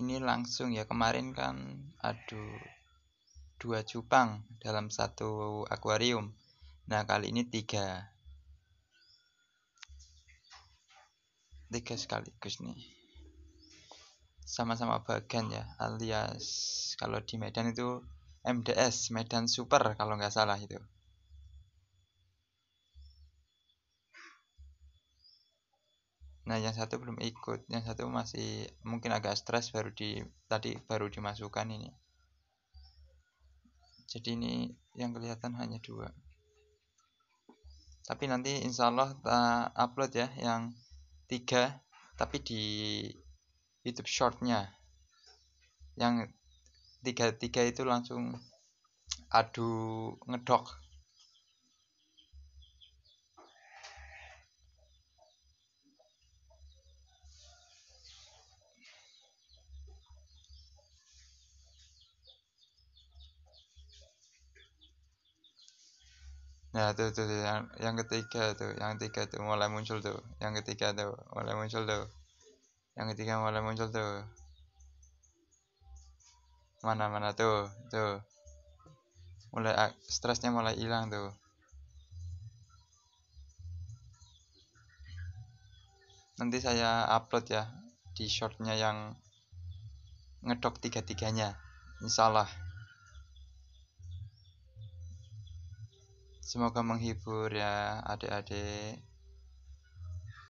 ini langsung ya kemarin kan aduh dua cupang dalam satu akuarium nah kali ini tiga tiga sekaligus nih sama-sama bagan ya alias kalau di Medan itu MDS Medan Super kalau nggak salah itu Nah, yang satu belum ikut, yang satu masih mungkin agak stres baru di tadi baru dimasukkan ini. Jadi ini yang kelihatan hanya dua. Tapi nanti insya Allah upload ya yang tiga, tapi di YouTube shortnya. Yang tiga tiga itu langsung adu ngedok Nah tuh tuh, tuh. Yang, yang ketiga tuh, yang ketiga tuh mulai muncul tuh, yang ketiga tuh mulai muncul tuh, yang ketiga mulai muncul tuh. Mana mana tuh tuh, mulai ah, stresnya mulai hilang tuh. Nanti saya upload ya di shortnya yang ngedok tiga tiganya, insyaallah. Semoga menghibur ya adik-adik.